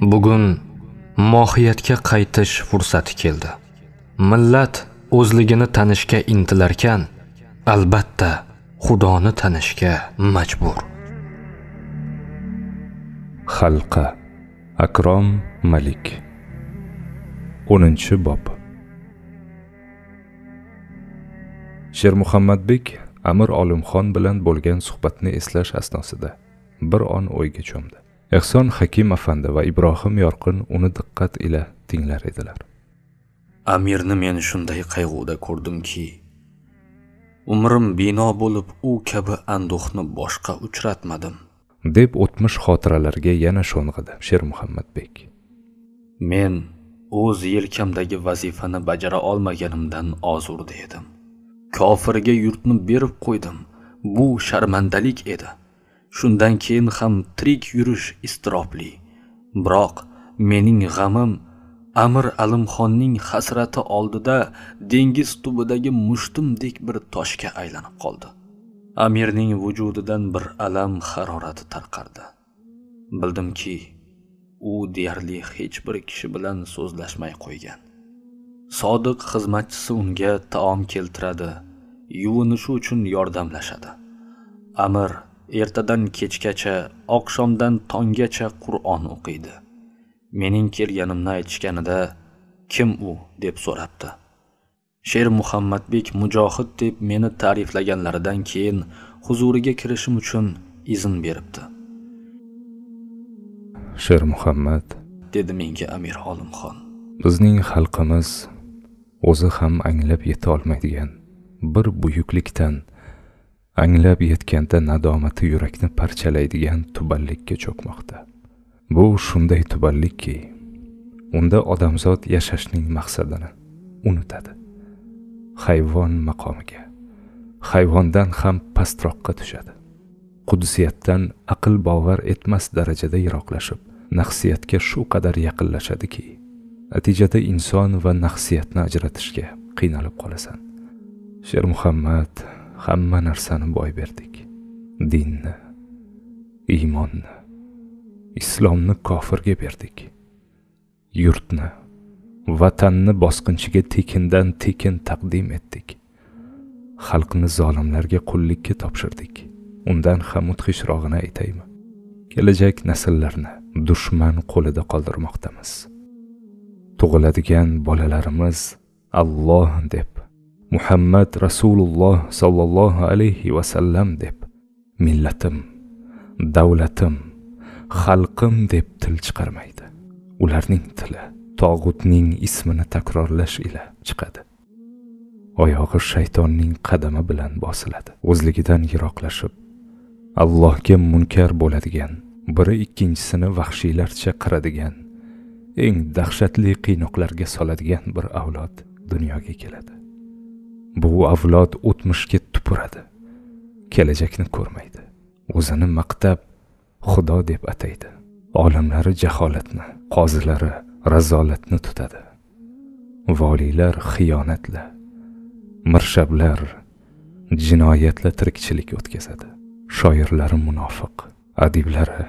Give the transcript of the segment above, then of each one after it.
bugun mohiyatga qaytish fursati keldi millat o'zligini tanishga intilarkan albatta xudoni tanishga majbur Xalqa akrom malik 10 bob Muhammadbek amir olimxon bilan bo'lgan suhbatni eslash asnosida bir on o'yga cho'mdi ehson hakim afandi va ibrohim yorqin uni diqqat ila tinglar edilar amirni men shunday qayg'uda ko'rdimki umrim bino bo'lib u kabi anduhni boshqa uchratmadim deb o'tmish xotiralarga yana sho'ng'idi muhammadbek men o'z yelkamdagi vazifani bajara olmaganimdan ozurda edim kofirga yurtni berib qo'ydim bu sharmandalik edi shundan keyin ham tirik yurish iztirobli biroq mening g'amim amir alimxonning hasrati oldida dengiz tubidagi mushtimdek bir toshga aylanib qoldi amirning vujudidan bir alam harorati tarqardi bildimki u deyarli hech bir kishi bilan so'zlashmay qo'ygan sodiq xizmatchisi unga taom keltiradi yuvinishi uchun yordamlashadi amir ertadan kechgacha oqshomdan tonggacha qur'on o'qiydi mening kelganimni aytishganida kim u deb so'rabdi sher muhammadbek mujohid deb meni ta'riflaganlaridan keyin huzuriga kirishim uchun izn beribdi sher muhammad dedi menga amir olimxon bizning xalqimiz o'zi ham anglab yeta olmaydigan bir buyuklikdan anglab yetganda nadomati yurakni parchalaydigan tuballikka cho'kmoqda bu shunday tuballikki unda odamzod yashashning maqsadini unutadi hayvon maqomiga hayvondan ham pastroqqa tushadi qudsiyatdan aql bovar etmas darajada yiroqlashib nafsiyatga shu qadar yaqinlashadiki natijada inson va nafsiyatni ajratishga qiynalib qolasan sher muhammad hamma narsani boy berdik dinni iymonni islomni kofirga berdik yurtni vatanni bosqinchiga tekindan tekin taqdim etdik xalqni zolimlarga qullikka topshirdik undan ham mudhishrog'ini aytaymi kelajak nasllarni dushman qo'lida qoldirmoqdamiz tug'iladigan bolalarimiz alloh deb muhammad rasululloh sollallohu alayhi vasallam deb millatim davlatim xalqim deb til chiqarmaydi ularning tili tog'utning ismini takrorlash ila chiqadi oyog'i shaytonning qadami bilan bosiladi o'zligidan yiroqlashib allohga munkar bo'ladigan biri ikkinchisini vahshiylarcha qiradigan eng dahshatli qiynoqlarga soladigan bir avlod dunyoga keladi bu avlod o'tmishga tupuradi kelajakni ko'rmaydi o'zini maqtab xudo deb ataydi olimlari jaholatni qozilari razolatni tutadi voliylar xiyonatla mirshablar jinoyatla tirikchilik o'tkazadi shoirlari munofiq adiblari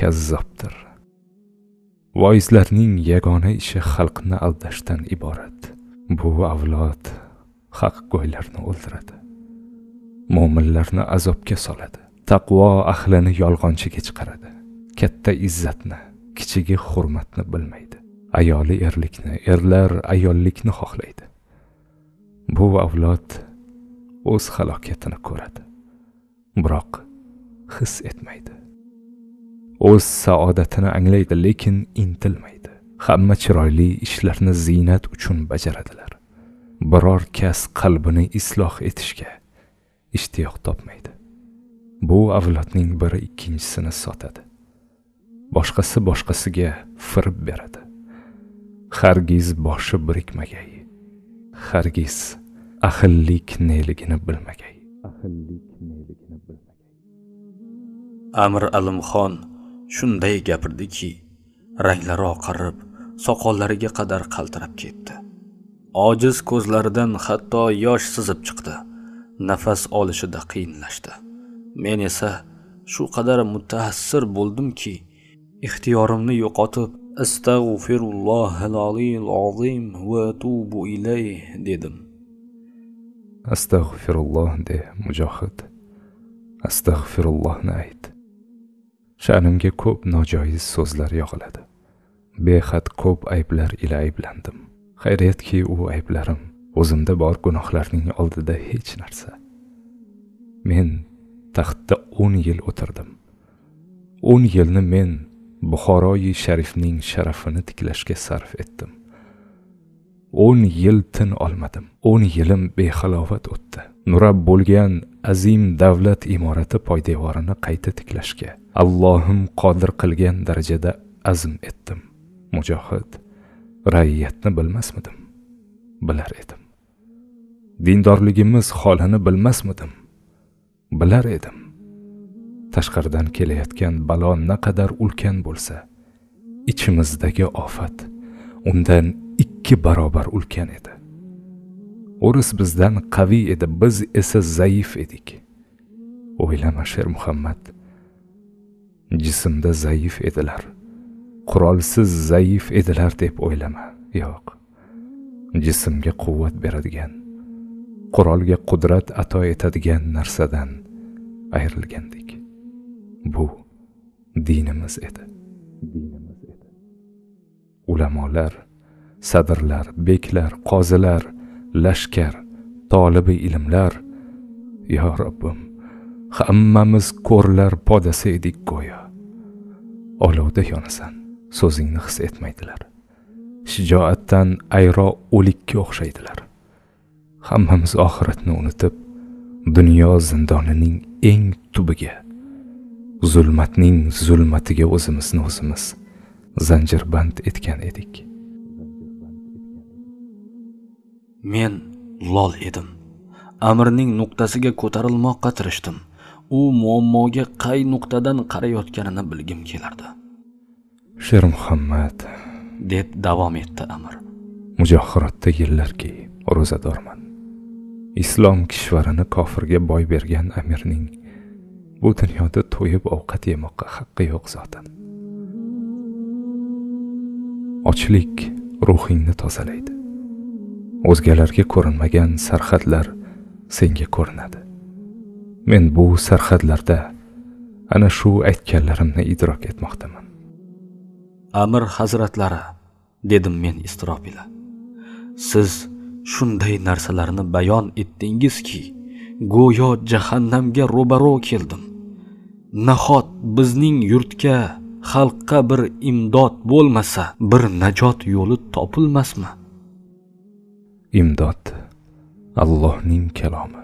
kazzobdir voizlarning yagona ishi xalqni aldashdan iborat bu avlod qo'ylarni o'ldiradi mo'minlarni azobga soladi taqvo ahlini yolg'onchiga chiqaradi katta izzatni kichigi hurmatni bilmaydi ayoli erlikni erlar ayollikni xohlaydi bu avlod o'z halokatini ko'radi biroq his etmaydi o'z saodatini anglaydi lekin intilmaydi hamma chiroyli ishlarni ziynat uchun bajaradilar biror kas qalbini isloh etishga ishtiyoq topmaydi bu avlodning biri ikkinchisini sotadi boshqasi boshqasiga firib beradi hargiz boshi birikmagay hargiz ahillik neligini bilmagay neligini bilmagay amir alimxon shunday gapirdiki ranglari oqarib soqollariga qadar qaltirab ketdi ojiz ko'zlaridan hatto yosh sizib chiqdi nafas olishida qiyinlashdi men esa shu qadar mutaassir bo'ldimki ixtiyorimni yo'qotib astag'firullohil azim va tubu ilayh dedim astag'firulloh de mujohid astag'firullohni ayt sha'nimga ko'p nojoiz so'zlar yog'iladi behad ko'p ayblar ila ayblandim xayriyatki u ayblarim o'zimda bor gunohlarning oldida hech narsa men taxtda o'n yil o'tirdim o'n yilni men buxoroyi sharifning sharafini tiklashga sarf etdim o'n yil tin olmadim o'n yilim behalovat o'tdi nurab bo'lgan azim davlat imorati poydevorini qayta tiklashga allohim qodir qilgan darajada azm etdim mujohid ra'iyatni bilmasmidim bilar edim dindorligimiz holini bilmasmidim bilar edim tashqaridan kelayotgan balo naqadar ulkan bo'lsa ichimizdagi ofat undan ikki barobar ulkan edi o'ris bizdan qaviy edi biz esa zaif edik o'ylama sher muhammad jismda zaif edilar qurolsiz zaif edilar deb o'ylama yo'q jismga quvvat beradigan qurolga qudrat ato etadigan narsadan ayrilgandik bu dinimiz edi dinimiz edi ulamolar sadrlar beklar qozilar lashkar tolibi ilmlar yo robbim hammamiz ko'rlar podasi edik go'yo olovda yonasan so'zingni his etmaydilar shijoatdan ayro o'likka o'xshaydilar hammamiz oxiratni unutib dunyo zindonining eng tubiga zulmatning zulmatiga o'zimizni o'zimiz zanjirband etgan edik men lol edim amirning nuqtasiga ko'tarilmoqqa tirishdim u muammoga qay nuqtadan qarayotganini bilgim kelardi sher muhammad deb davom etdi amir mujohiratda yillarki ro'zadorman islom kishvarini kofirga boy bergan amirning bu dunyoda to'yib ovqat yemoqqa haqqi yo'q zotan ochlik ruhingni tozalaydi o'zgalarga ko'rinmagan sarhadlar senga ko'rinadi men bu sarhadlarda ana shu aytganlarimni idrok etmoqdaman amir hazratlari dedim men iztirob ila siz shunday narsalarni bayon etdingizki go'yo jahannamga ro'baro keldim nahot bizning yurtga xalqqa bir imdod bo'lmasa bir najot yo'li topilmasmi imdod allohning kalomi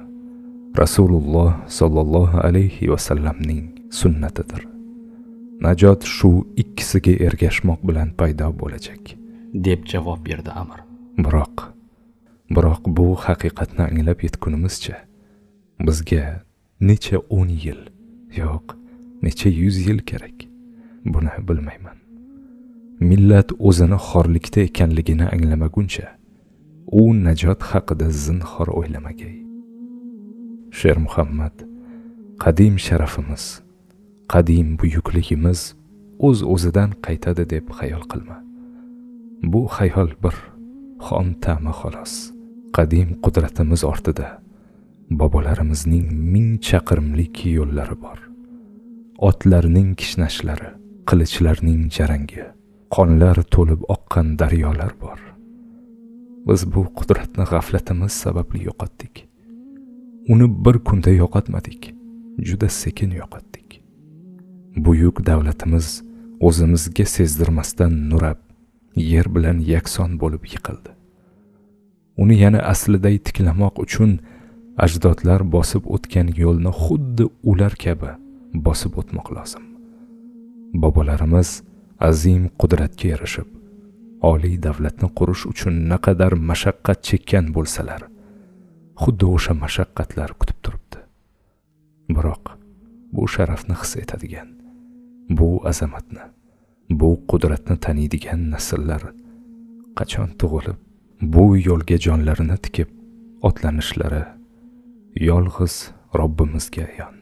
rasululloh sollallohu alayhi vasallamning sunnatidir najot shu ikkisiga ergashmoq bilan paydo bo'lajak deb javob berdi amir biroq biroq bu haqiqatni anglab yetgunimizcha bizga necha o'n yil yo'q necha yuz yil kerak buni bilmayman millat o'zini xorlikda ekanligini anglamaguncha u najot haqida zinhor o'ylamagay shermuhammad qadim sharafimiz qadim buyukligimiz o'z uz o'zidan qaytadi deb xayol qilma bu xayol bir xom ta'mi xolos qadim qudratimiz ortida bobolarimizning ming chaqirimlik yo'llari bor otlarning kishnashlari qilichlarning jarangi qonlar to'lib oqqan daryolar bor biz bu qudratni g'aflatimiz sababli yo'qotdik uni bir kunda yo'qotmadik juda sekin yo'qotdik buyuk davlatimiz o'zimizga sezdirmasdan nurab yer bilan yakson bo'lib yiqildi uni yana asliday tiklamoq uchun ajdodlar bosib o'tgan yo'lni xuddi ular kabi bosib o'tmoq lozim bobolarimiz azim qudratga erishib oliy davlatni qurish uchun naqadar mashaqqat chekkan bo'lsalar xuddi o'sha mashaqqatlar kutib turibdi biroq bu sharafni his etadigan bu azamatni bu qudratni taniydigan nasllar qachon tug'ilib bu yo'lga jonlarini tikib otlanishlari yolg'iz robbimizga ayon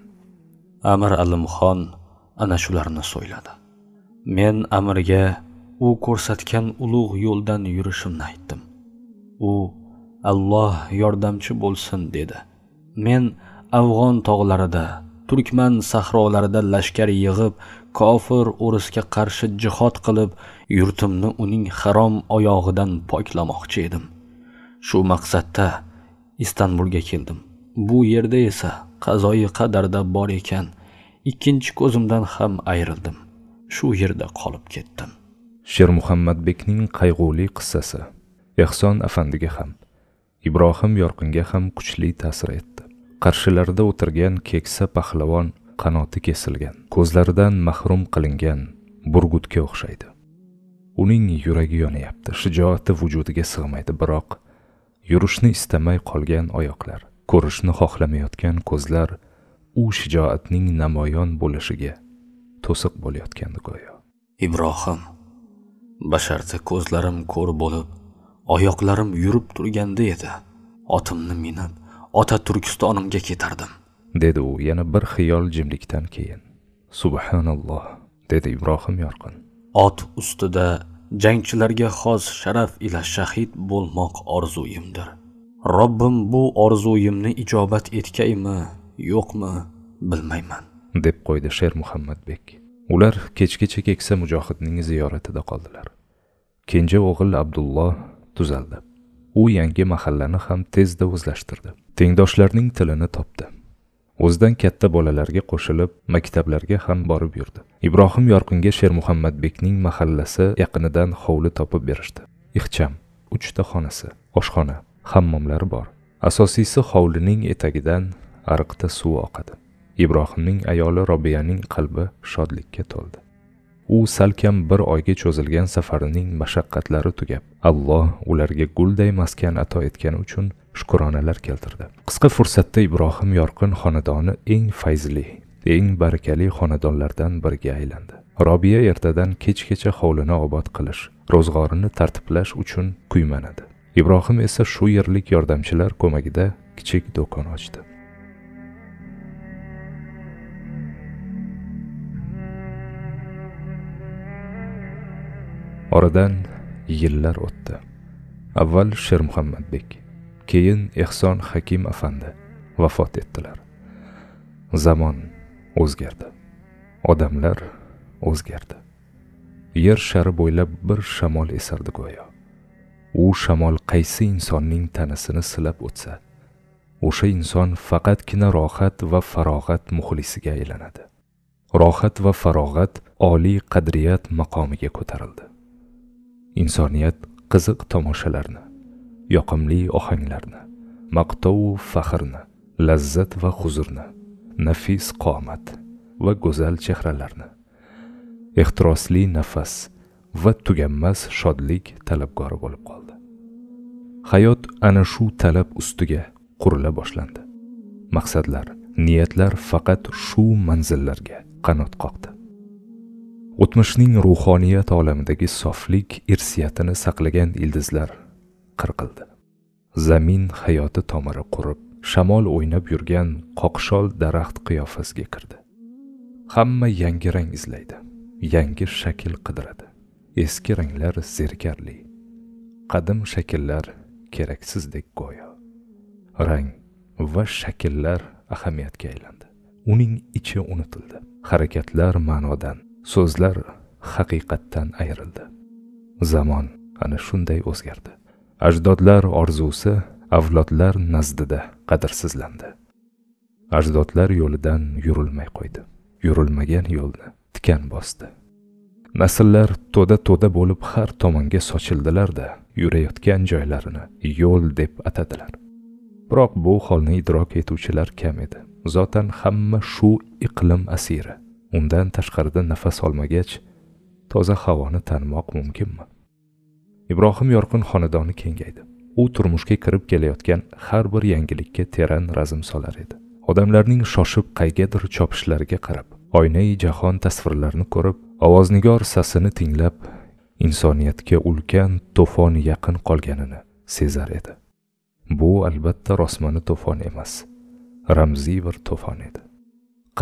amir alimxon ana shularni so'yladi men amirga u ko'rsatgan ulug' yo'ldan yurishimni aytdim u alloh yordamchi bo'lsin dedi men afg'on tog'larida turkman sahrolarida lashkar yig'ib kofir o'risga qarshi jihod qilib yurtimni uning harom oyog'idan poklamoqchi edim shu maqsadda istanbulga keldim bu yerda esa qazoyi qadarda bor ekan ikkinchi ko'zimdan ham ayrildim shu yerda qolib ketdim shermuhammadbekning qayg'uli qissasi ehson afandiga ham ibrohim yorqinga ham kuchli ta'sir etdi qarshilarida o'tirgan keksa pahlavon qanoti kesilgan ko'zlaridan mahrum qilingan burgutga o'xshaydi uning yuragi yonyapti shijoati vujudiga sig'maydi biroq yurishni istamay qolgan oyoqlar ko'rishni xohlamayotgan ko'zlar u shijoatning namoyon bo'lishiga to'siq bo'layotgandi go'yo ibrohim basharda ko'zlarim ko'r bo'lib oyoqlarim yurib turganda edi otimni minib ota turkistonimga ketardim dedi u yana bir xiyol jimlikdan keyin subhanalloh dedi ibrohim yorqin ot ustida jangchilarga xos sharaf ila shahid bo'lmoq orzuyimdir robbim bu orzuyimni ijobat etgaymi yo'qmi bilmayman deb qo'ydi sher muhammadbek ular kechgacha keksa mujohidning ziyoratida qoldilar kenja o'g'il abdulloh tuzaldi u yangi mahallani ham tezda o'zlashtirdi tengdoshlarning tilini topdi o'zidan katta bolalarga qo'shilib maktablarga ham borib yurdi ibrohim yorqinga shermuhammadbekning mahallasi yaqinidan hovli topib berishdi ixcham uchta xonasi oshxona hammomlari bor asosiysi hovlining etagidan ariqda suv oqadi ibrohimning ayoli robiyaning qalbi shodlikka to'ldi u salkam bir oyga cho'zilgan safarining mashaqqatlari tugab alloh ularga gulday maskan ato etgani uchun shukronalar keltirdi qisqa fursatda ibrohim yorqin xonadoni eng fayzli eng barakali xonadonlardan biriga aylandi robiya ertadan kechgacha hovlini obod qilish ro'zg'orini tartiblash uchun kuymanadi ibrohim esa shu yerlik yordamchilar ko'magida kichik do'kon ochdi oradan yillar o'tdi avval shermuhammadbek keyin ehson hakim afandi vafot etdilar zamon o'zgardi odamlar o'zgardi yer shari bo'ylab bir shamol esardi go'yo u shamol qaysi insonning tanasini silab o'tsa o'sha inson faqatgina rohat va farog'at muxlisiga aylanadi rohat va farog'at oliy qadriyat maqomiga ko'tarildi insoniyat qiziq tomoshalarni yoqimli ohanglarni maqtovu faxrni lazzat va huzurni nafis qomat va go'zal chehralarni ehtirosli nafas va tuganmas shodlik talabgori bo'lib qoldi hayot ana shu talab ustiga qurila boshlandi maqsadlar niyatlar faqat shu manzillarga qanot qoqdi o'tmishning ruhoniyat olamidagi soflik irsiyatini saqlagan ildizlar qirqildi zamin hayoti tomiri qurib shamol o'ynab yurgan qoqshol daraxt qiyofasiga kirdi hamma yangi rang izlaydi yangi shakl qidiradi eski ranglar zerkarli qadim shakllar keraksizdek go'yo rang va shakllar ahamiyatga aylandi uning ichi unutildi harakatlar ma'nodan so'zlar haqiqatdan ayrildi zamon ana shunday o'zgardi ajdodlar orzusi avlodlar nazdida qadrsizlandi ajdodlar yo'lidan yurilmay qo'ydi yurilmagan yo'lni tikan bosdi nasllar to'da to'da bo'lib har tomonga sochildilarda yurayotgan joylarini yo'l deb atadilar biroq bu holni idrok etuvchilar kam edi zotan hamma shu iqlim asiri undan tashqarida nafas olmagach toza havoni tanimoq mumkinmi ibrohim yorqin xonadoni kengaydi u turmushga kirib kelayotgan har bir yangilikka teran razm solar edi odamlarning shoshib qaygadir chopishlariga qarab oynai jahon tasvirlarini ko'rib ovoznigor sasini tinglab insoniyatga ulkan to'fon yaqin qolganini sezar edi bu albatta rosmani to'fon emas ramziy bir to'fon edi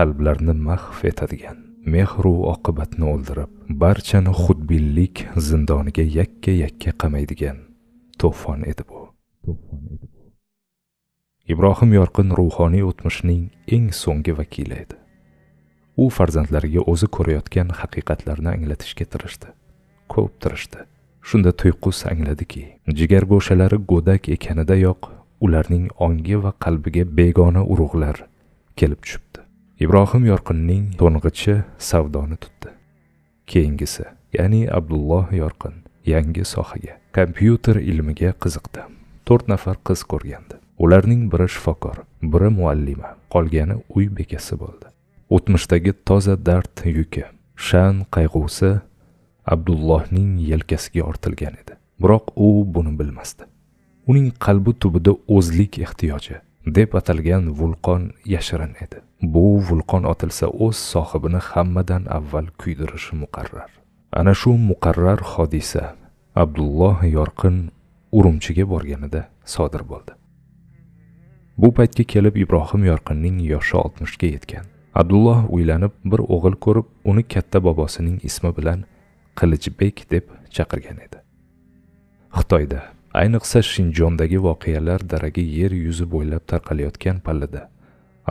qalblarni mahv etadigan mehru oqibatni o'ldirib barchani xudbinlik zindoniga yakka yakka qamaydigan to'fon edi bu to'fon edi bu ibrohim yorqin ruhoniy o'tmishning eng so'nggi vakili edi u farzandlariga o'zi ko'rayotgan haqiqatlarni anglatishga tirishdi ko'p tirishdi shunda tuyqus angladiki jigar go'shalari go'dak ekanidayoq ularning ongi va qalbiga begona urug'lar kelib tushibdi ibrohim yorqinning to'ng'ichi savdoni tutdi keyingisi ya'ni abdulloh yorqin yangi sohaga kompyuter ilmiga qiziqdi to'rt nafar qiz ko'rgandi ularning biri shifokor biri muallima qolgani uy bekasi bo'ldi o'tmishdagi toza dard yuki shan qayg'usi abdullohning yelkasiga ortilgan edi biroq u buni bilmasdi uning qalbi tubida o'zlik ehtiyoji deb atalgan vulqon yashirin edi bu vulqon otilsa o'z sohibini hammadan avval kuydirishi muqarrar ana shu muqarrar hodisa abdulloh yorqin urumchiga borganida sodir bo'ldi bu paytga kelib ibrohim yorqinning yoshi oltmishga yetgan abdulloh uylanib bir o'g'il ko'rib uni katta bobosining ismi bilan qilichbek deb chaqirgan edi xitoyda ayniqsa shinjondagi voqealar daragi yer yuzi bo'ylab tarqalayotgan pallada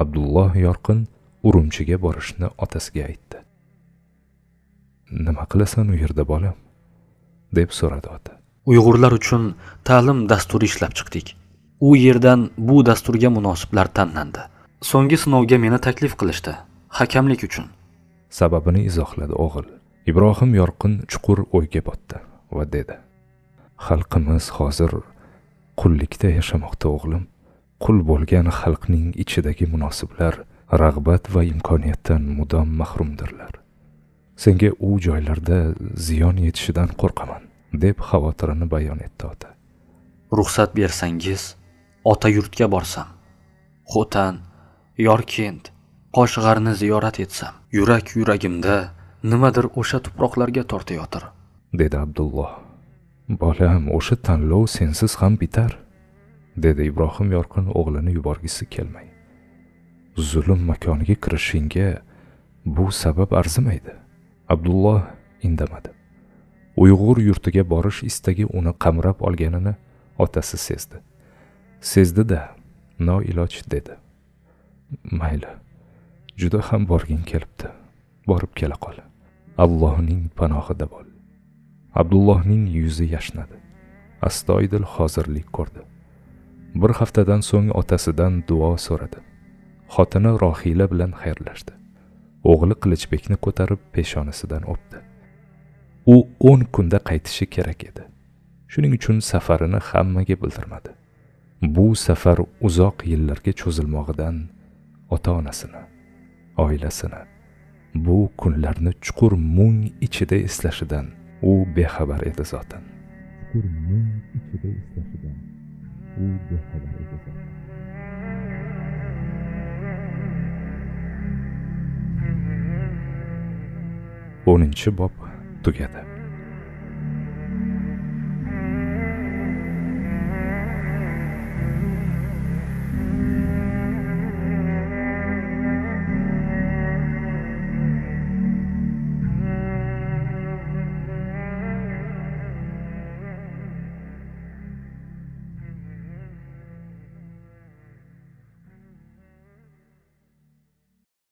abdulloh yorqin urumchiga borishni otasiga aytdi nima qilasan u yerda bolam deb so'radi ota uyg'urlar uchun ta'lim dasturi ishlab chiqdik u yerdan bu dasturga munosiblar tanlandi so'nggi sinovga meni taklif qilishdi hakamlik uchun sababini izohladi o'g'il ibrohim yorqin chuqur o'yga botdi va dedi xalqimiz hozir qullikda yashamoqda o'g'lim qul bo'lgan xalqning ichidagi munosiblar rag'bat va imkoniyatdan mudom mahrumdirlar senga u joylarda ziyon yetishidan qo'rqaman deb xavotirini bayon etdi ota ruxsat bersangiz ota yurtga borsam xotan yorkent qoshg'arni ziyorat etsam yurak yuragimda nimadir o'sha tuproqlarga tortayotir dedi abdulloh bolam o'sha tanlov sensiz ham bitar dedi ibrohim yorqin o'g'lini yuborgisi kelmay zulm makoniga kirishingga bu sabab arzimaydi abdulloh indamadi uyg'ur yurtiga borish istagi uni qamrab olganini otasi sezdi sezdida noiloj dedi mayli juda ham borging kelibdi borib kela qol allohning panohida bo'l abdullohning yuzi yashnadi astoydil hozirlik ko'rdi bir haftadan so'ng otasidan duo so'radi xotini rohila bilan xayrlashdi o'g'li qilichbekni ko'tarib peshonasidan o'pdi u o'n kunda qaytishi kerak edi shuning uchun safarini hammaga bildirmadi bu safar uzoq yillarga cho'zilmog'idan ota onasini oilasini bu kunlarni chuqur mung ichida eslashidan u bexabar edi zotan ichida u bexabar o'ninchi bob tugadi